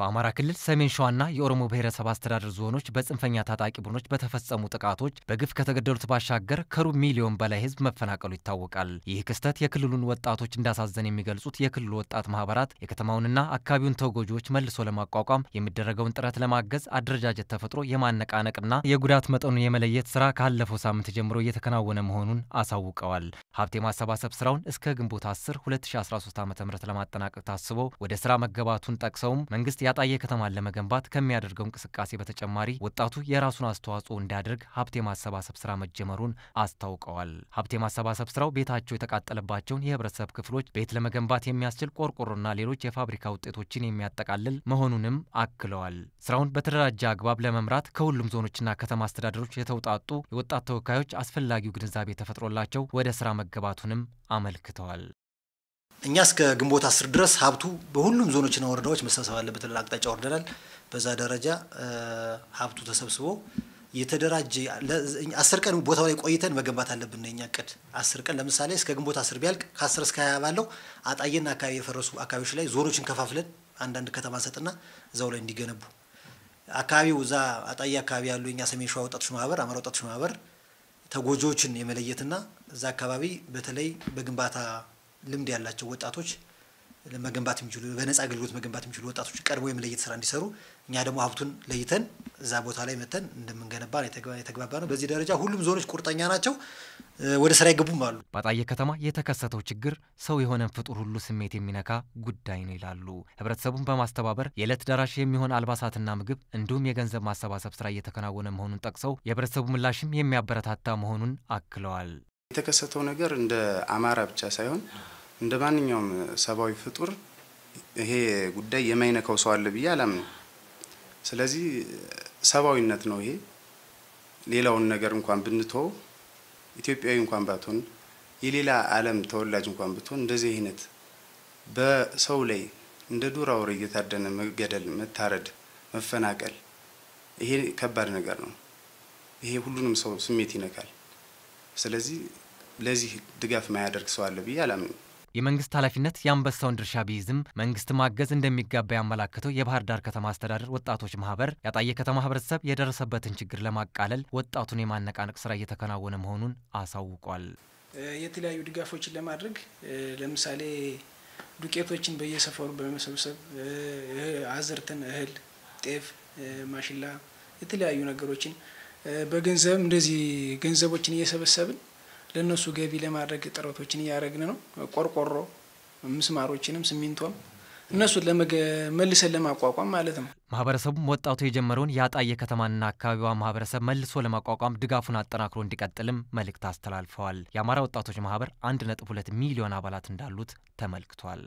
በአማራ ክልል ሰሜን ሸዋና የኦሮሞ ብሔረሰብ አስተዳደር ዞኖች በጽንፈኛ ታጣቂ ቡድኖች በተፈጸሙ ጥቃቶች በግፍ ከተገደሉት ባሻገር ከሩብ ሚሊዮን በላይ ሕዝብ መፈናቀሉ ይታወቃል። ይህ ክስተት የክልሉን ወጣቶች እንዳሳዘን የሚገልጹት የክልሉ ወጣት ማህበራት የከተማውንና አካባቢውን ተጎጂዎች መልሶ ለማቋቋም የሚደረገውን ጥረት ለማገዝ አደረጃጀት ተፈጥሮ የማነቃነቅና የጉዳት መጠኑን የመለየት ስራ ካለፈው ሳምንት ጀምሮ እየተከናወነ መሆኑን አሳውቀዋል። ሀብት የማሰባሰብ ስራውን እስከ ግንቦት 10 2013 ዓ ም ለማጠናቀቅ ታስቦ ወደ ስራ መገባቱን ጠቅሰውም መንግስት የአጣዬ ከተማን ለመገንባት ከሚያደርገው እንቅስቃሴ በተጨማሪ ወጣቱ የራሱን አስተዋጽኦ እንዲያደርግ ሀብት የማሰባሰብ ስራ መጀመሩን አስታውቀዋል። ሀብት የማሰባሰብ ስራው ቤታቸው የተቃጠለባቸውን የህብረተሰብ ክፍሎች ቤት ለመገንባት የሚያስችል ቆርቆሮና ሌሎች የፋብሪካ ውጤቶችን የሚያጠቃልል መሆኑንም አክለዋል። ስራውን በተደራጀ አግባብ ለመምራት ከሁሉም ዞኖችና ከተማ አስተዳደሮች የተውጣጡ የወጣት ተወካዮች አስፈላጊው ግንዛቤ ተፈጥሮላቸው ወደ ስራ መገባቱንም አመልክተዋል። እኛ እስከ ግንቦት አስር ድረስ ሀብቱ በሁሉም ዞኖችና ወረዳዎች መሰብሰብ አለበት ብለን አቅጣጫ ወርደናል። በዛ ደረጃ ሀብቱ ተሰብስቦ የተደራጀ አስር ቀን ቦታው ላይ ቆይተን መገንባት አለብን። የኛ ቅድ አስር ቀን ለምሳሌ እስከ ግንቦት አስር ቢያልቅ ከአስር እስከ ሀያ ባለው አጣየና አካባቢ የፈረሱ አካባቢዎች ላይ ዞኖችን ከፋፍለን አንዳንድ ከተማ ሰጥና እዛው ላይ እንዲገነቡ አካባቢው እዛ አጣየ አካባቢ ያሉ የኛ ሰሜን ሸዋ ወጣቶች ማህበር፣ አማራ ወጣቶች ማህበር ተጎጂዎችን የመለየትና እዛ አካባቢ በተለይ በግንባታ ልምድ ያላቸው ወጣቶች መገንባት የሚችሉ በነጻ አገልግሎት መገንባት የሚችሉ ወጣቶች ቀርቦ የመለየት ስራ እንዲሰሩ እኛ ደግሞ ሀብቱን ለይተን እዛ ቦታ ላይ መተን እንደምንገነባ የተግባባ ነው። በዚህ ደረጃ ሁሉም ዞኖች ቁርጠኛ ናቸው፣ ወደ ስራ ይገቡም አሉ። በአጣዬ ከተማ የተከሰተው ችግር ሰው የሆነን ፍጡር ሁሉ ስሜት የሚነካ ጉዳይ ነው ይላሉ። ህብረተሰቡን በማስተባበር የዕለት ደራሽ የሚሆን አልባሳትና ምግብ እንዲሁም የገንዘብ ማሰባሰብ ስራ እየተከናወነ መሆኑን ጠቅሰው የህብረተሰቡ ምላሽም የሚያበረታታ መሆኑን አክለዋል። የተከሰተው ነገር እንደ አማራ ብቻ ሳይሆን እንደ ማንኛውም ሰብአዊ ፍጡር ይሄ ጉዳይ የማይነካው ሰው አለ ብዬ አላምን። ስለዚህ ሰብአዊነት ነው ይሄ። ሌላውን ነገር እንኳን ብንቶ ኢትዮጵያዊ እንኳን ባትሆን የሌላ ዓለም ተወላጅ እንኳን ብትሆን እንደዚህ አይነት በሰው ላይ እንደ ዱር አውሬ እየታደነ መገደል፣ መታረድ፣ መፈናቀል ይሄ ከባድ ነገር ነው። ይሄ ሁሉንም ሰው ስሜት ይነካል። ስለዚህ ለዚህ ድጋፍ ማያደርግ ሰው አለ ብዬ አላምንም። የመንግስት ኃላፊነት የአንበሳውን ድርሻ ቢይዝም መንግስት ማገዝ እንደሚገባ ያመላከተው የባህር ዳር ከተማ አስተዳደር ወጣቶች ማህበር ያጣየ ከተማ ህብረተሰብ የደረሰበትን ችግር ለማቃለል ወጣቱን የማነቃነቅ ስራ እየተከናወነ መሆኑን አሳውቋል። የተለያዩ ድጋፎችን ለማድረግ ለምሳሌ ዱቄቶችን በየሰፈሩ በመሰብሰብ አዝርትን እህል፣ ጤፍ፣ ማሽላ የተለያዩ ነገሮችን በገንዘብ እንደዚህ ገንዘቦችን እየሰበሰብን ለእነሱ ገቢ ለማድረግ ጥረቶችን እያደረግን ነው። ቆርቆሮ ምስማሮችንም ሲሚንቶም እነሱን ለመልሰን ለማቋቋም ማለት ነው። ማህበረሰቡም ወጣቱ የጀመረውን የአጣ ከተማና አካባቢዋ ማህበረሰብ መልሶ ለማቋቋም ድጋፉን አጠናክሮ እንዲቀጥልም መልእክት አስተላልፈዋል። የአማራ ወጣቶች ማህበር 1.2 ሚሊዮን አባላት እንዳሉት ተመልክቷል።